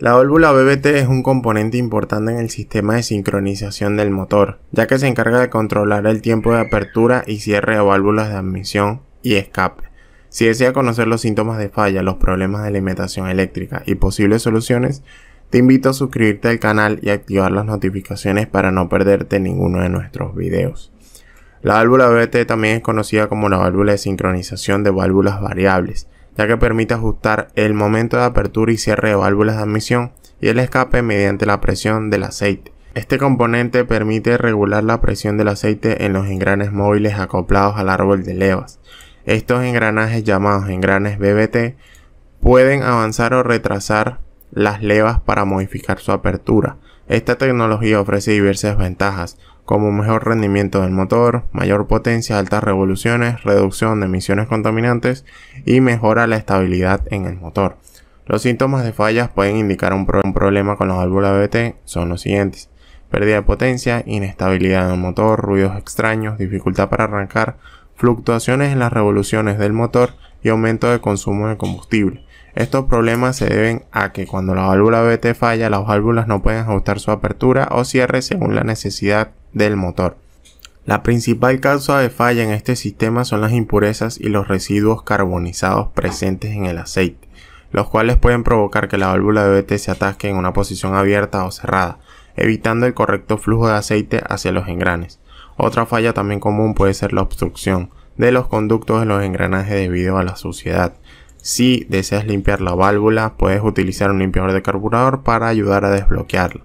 La válvula BBT es un componente importante en el sistema de sincronización del motor, ya que se encarga de controlar el tiempo de apertura y cierre de válvulas de admisión y escape. Si desea conocer los síntomas de falla, los problemas de alimentación eléctrica y posibles soluciones, te invito a suscribirte al canal y activar las notificaciones para no perderte ninguno de nuestros videos. La válvula BBT también es conocida como la válvula de sincronización de válvulas variables, ya que permite ajustar el momento de apertura y cierre de válvulas de admisión y el escape mediante la presión del aceite. Este componente permite regular la presión del aceite en los engranes móviles acoplados al árbol de levas. Estos engranajes llamados engranes BBT pueden avanzar o retrasar las levas para modificar su apertura. Esta tecnología ofrece diversas ventajas, como mejor rendimiento del motor, mayor potencia, altas revoluciones, reducción de emisiones contaminantes y mejora la estabilidad en el motor. Los síntomas de fallas pueden indicar un, problema con los válvulas BT son los siguientes. Pérdida de potencia, inestabilidad en el motor, ruidos extraños, dificultad para arrancar, fluctuaciones en las revoluciones del motor y aumento de consumo de combustible. Estos problemas se deben a que cuando la válvula BT falla, las válvulas no pueden ajustar su apertura o cierre según la necesidad del motor. La principal causa de falla en este sistema son las impurezas y los residuos carbonizados presentes en el aceite, los cuales pueden provocar que la válvula de BT se atasque en una posición abierta o cerrada, evitando el correcto flujo de aceite hacia los engranes. Otra falla también común puede ser la obstrucción de los conductos de los engranajes debido a la suciedad, si deseas limpiar la válvula, puedes utilizar un limpiador de carburador para ayudar a desbloquearla.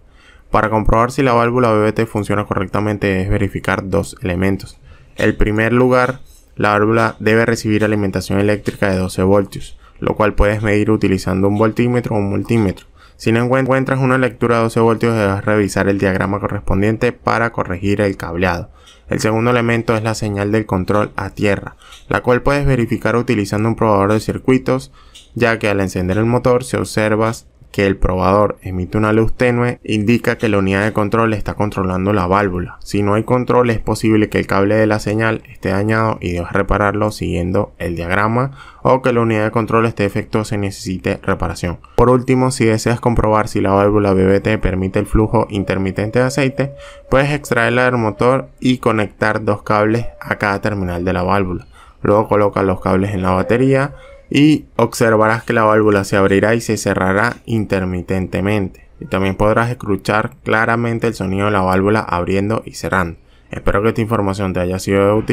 Para comprobar si la válvula BBT funciona correctamente es verificar dos elementos. En primer lugar, la válvula debe recibir alimentación eléctrica de 12 voltios, lo cual puedes medir utilizando un voltímetro o un multímetro. Si no encuentras una lectura de 12 voltios, debes revisar el diagrama correspondiente para corregir el cableado. El segundo elemento es la señal del control a tierra, la cual puedes verificar utilizando un probador de circuitos, ya que al encender el motor se observas que el probador emite una luz tenue indica que la unidad de control está controlando la válvula. Si no hay control es posible que el cable de la señal esté dañado y debas repararlo siguiendo el diagrama o que la unidad de control esté defectuosa y necesite reparación. Por último, si deseas comprobar si la válvula BBT permite el flujo intermitente de aceite, puedes extraerla del motor y conectar dos cables a cada terminal de la válvula. Luego coloca los cables en la batería y observarás que la válvula se abrirá y se cerrará intermitentemente. Y también podrás escuchar claramente el sonido de la válvula abriendo y cerrando. Espero que esta información te haya sido útil.